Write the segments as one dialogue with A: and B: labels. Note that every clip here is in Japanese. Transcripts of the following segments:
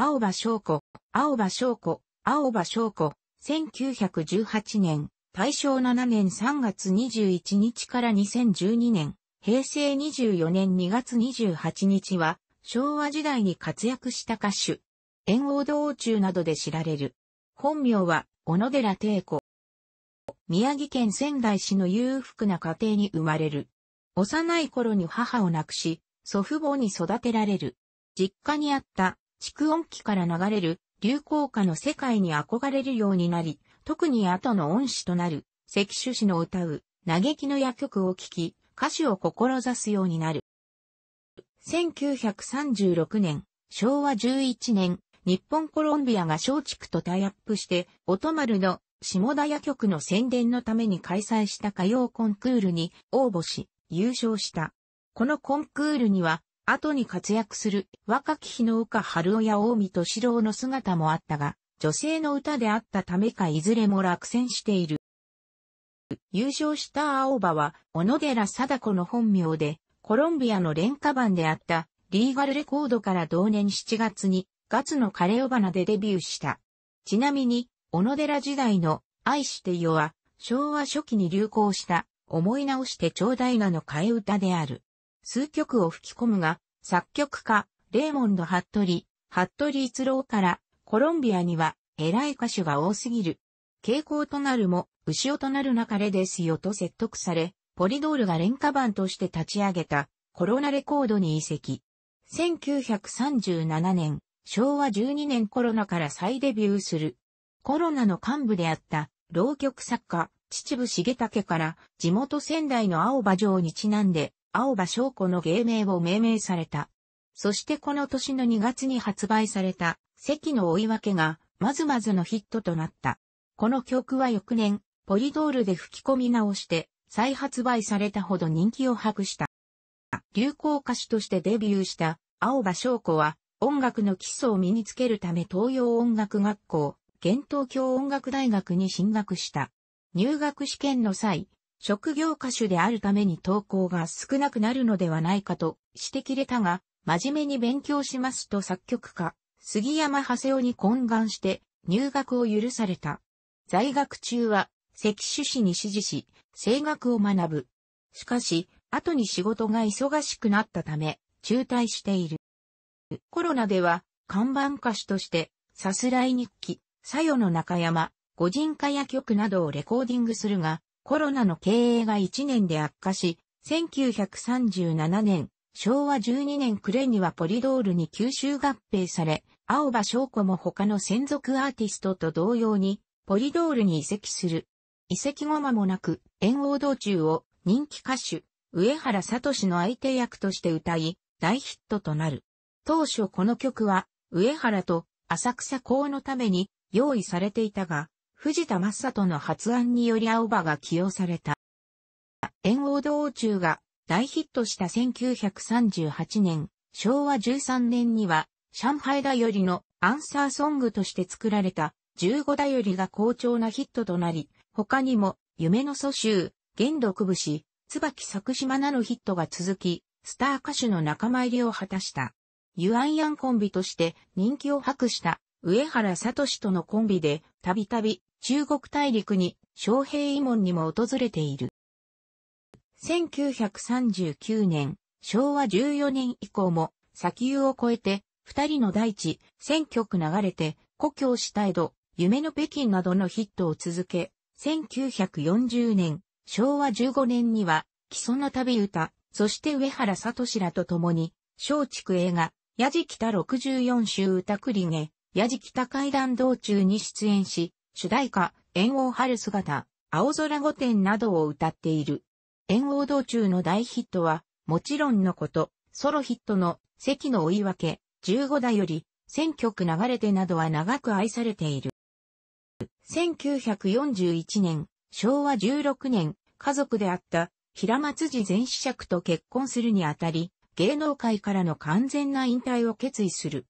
A: 青葉翔子、青葉翔子、青葉翔子、1918年、大正7年3月21日から2012年、平成24年2月28日は、昭和時代に活躍した歌手、円王道中などで知られる。本名は、小野寺帝子。宮城県仙台市の裕福な家庭に生まれる。幼い頃に母を亡くし、祖父母に育てられる。実家にあった蓄音機から流れる流行歌の世界に憧れるようになり、特に後の恩師となる、関主氏の歌う、嘆きの夜曲を聴き、歌手を志すようになる。1936年、昭和11年、日本コロンビアが松竹とタイアップして、音丸の下田夜曲の宣伝のために開催した歌謡コンクールに応募し、優勝した。このコンクールには、後に活躍する若き日の歌春親や近と敏郎の姿もあったが、女性の歌であったためかいずれも落選している。優勝した青葉は、小野寺貞子の本名で、コロンビアの廉価版であった、リーガルレコードから同年7月に、ガツの枯れ尾花でデビューした。ちなみに、小野寺時代の、愛してよは、昭和初期に流行した、思い直してちょうだいなの替え歌である。数曲を吹き込むが、作曲家、レーモンド・ハットリ、ハットリ一郎から、コロンビアには、偉い歌手が多すぎる。傾向となるも、牛ろとなる流れですよと説得され、ポリドールが廉価版として立ち上げた、コロナレコードに移籍。1937年、昭和12年コロナから再デビューする。コロナの幹部であった、浪曲作家、秩父重武から、地元仙台の青葉城にちなんで、青葉翔子の芸名を命名された。そしてこの年の2月に発売された、関の追い分けが、まずまずのヒットとなった。この曲は翌年、ポリドールで吹き込み直して、再発売されたほど人気を博した。流行歌手としてデビューした、青葉翔子は、音楽の基礎を身につけるため東洋音楽学校、現東京音楽大学に進学した。入学試験の際、職業歌手であるために投稿が少なくなるのではないかと指摘れたが、真面目に勉強しますと作曲家、杉山長谷夫に懇願して入学を許された。在学中は、関種市に指示し、声楽を学ぶ。しかし、後に仕事が忙しくなったため、中退している。コロナでは、看板歌手として、さすらい日記、さよの中山、五人歌や曲などをレコーディングするが、コロナの経営が1年で悪化し、1937年、昭和12年暮れにはポリドールに吸収合併され、青葉翔子も他の専属アーティストと同様に、ポリドールに移籍する。移籍後間もなく、縁王道中を人気歌手、上原聡の相手役として歌い、大ヒットとなる。当初この曲は、上原と浅草公のために用意されていたが、藤田正人の発案により青葉が起用された。炎王道中が大ヒットした1938年、昭和13年には、上海だよりのアンサーソングとして作られた15だよりが好調なヒットとなり、他にも夢の蘇州、元禄節、椿作島なるヒットが続き、スター歌手の仲間入りを果たした。ユアンヤンコンビとして人気を博した上原聡とのコンビで、たびたび中国大陸に、昌平遺門にも訪れている。1939年、昭和14年以降も、砂丘を越えて、二人の大地、選挙区流れて、故郷した江戸、夢の北京などのヒットを続け、1940年、昭和15年には、基礎の旅歌、そして上原聡らと共に、松竹映画、矢地き64周歌繰りげ、矢じき階段道中に出演し、主題歌、炎王春姿、青空御殿などを歌っている。炎王道中の大ヒットは、もちろんのこと、ソロヒットの、席の追い分け、15代より、選曲流れてなどは長く愛されている。1941年、昭和16年、家族であった平松寺前子爵と結婚するにあたり、芸能界からの完全な引退を決意する。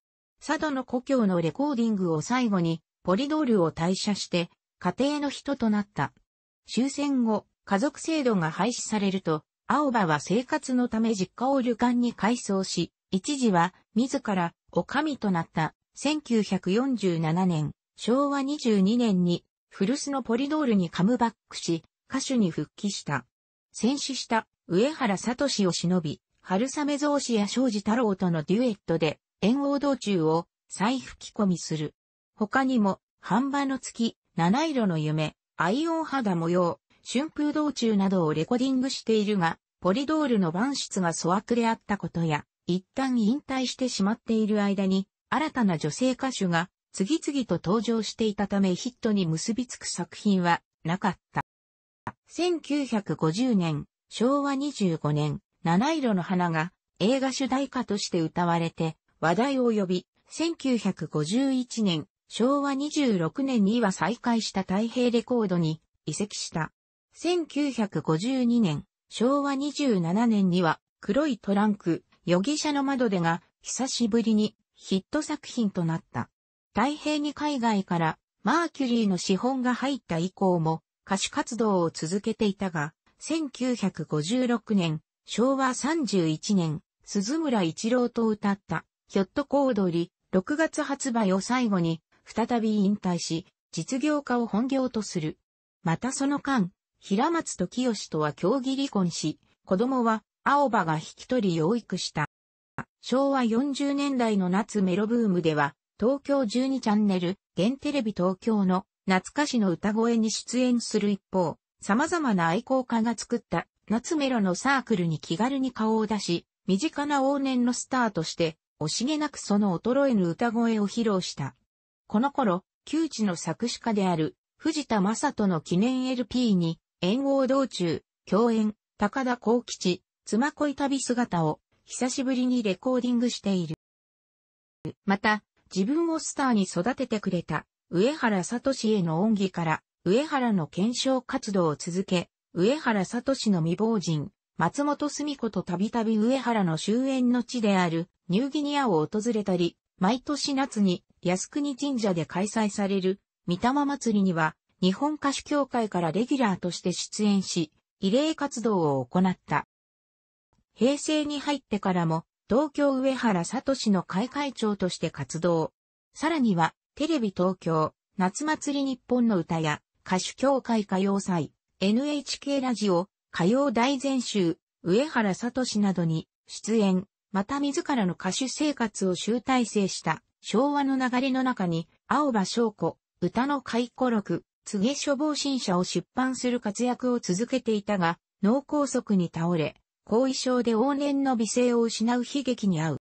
A: 佐渡の故郷のレコーディングを最後に、ポリドールを退社して、家庭の人となった。終戦後、家族制度が廃止されると、青葉は生活のため実家を旅館に改装し、一時は自ら女将となった1947年、昭和22年に古巣のポリドールにカムバックし、歌手に復帰した。戦死した上原聡を忍び、春雨造詞や庄司太郎とのデュエットで、円王道中を再吹き込みする。他にも、半場の月、七色の夢、アイオン肌模様、春風道中などをレコーディングしているが、ポリドールの番室が粗悪であったことや、一旦引退してしまっている間に、新たな女性歌手が次々と登場していたためヒットに結びつく作品はなかった。1950年、昭和25年、七色の花が映画主題歌として歌われて話題を呼び、1951年、昭和26年には再開した太平レコードに移籍した。1952年、昭和27年には黒いトランク、ヨギ者の窓でが久しぶりにヒット作品となった。太平に海外からマーキュリーの資本が入った以降も歌手活動を続けていたが、1956年、昭和31年、鈴村一郎と歌った、ひょっとこおり、6月発売を最後に、再び引退し、実業家を本業とする。またその間、平松と清とは競技離婚し、子供は青葉が引き取り養育した。昭和40年代の夏メロブームでは、東京12チャンネル、現テレビ東京の懐かしの歌声に出演する一方、様々な愛好家が作った夏メロのサークルに気軽に顔を出し、身近な往年のスターとして、惜しげなくその衰えぬ歌声を披露した。この頃、旧知の作詞家である藤田正人の記念 LP に、縁王道中、共演、高田光吉、妻恋旅姿を久しぶりにレコーディングしている。また、自分をスターに育ててくれた上原聡への恩義から、上原の検証活動を続け、上原聡の未亡人、松本澄子とたびたび上原の終焉の地であるニューギニアを訪れたり、毎年夏に靖国神社で開催される、御霊祭りには、日本歌手協会からレギュラーとして出演し、慰霊活動を行った。平成に入ってからも、東京上原聡の会会長として活動。さらには、テレビ東京、夏祭り日本の歌や、歌手協会歌謡祭、NHK ラジオ、歌謡大全集、上原聡などに出演、また自らの歌手生活を集大成した。昭和の流れの中に、青葉翔子、歌の回顧録、告げ処方新社を出版する活躍を続けていたが、脳梗塞に倒れ、後遺症で往年の美声を失う悲劇に遭う。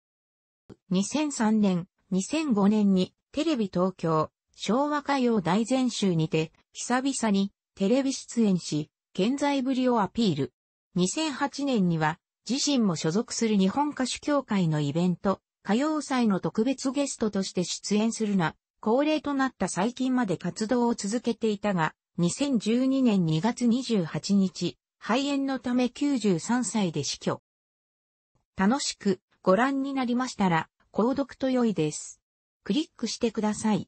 A: 2003年、2005年にテレビ東京、昭和歌謡大全集にて、久々にテレビ出演し、健在ぶりをアピール。2008年には、自身も所属する日本歌手協会のイベント、歌謡祭の特別ゲストとして出演するな、恒例となった最近まで活動を続けていたが、2012年2月28日、肺炎のため93歳で死去。楽しくご覧になりましたら、購読と良いです。クリックしてください。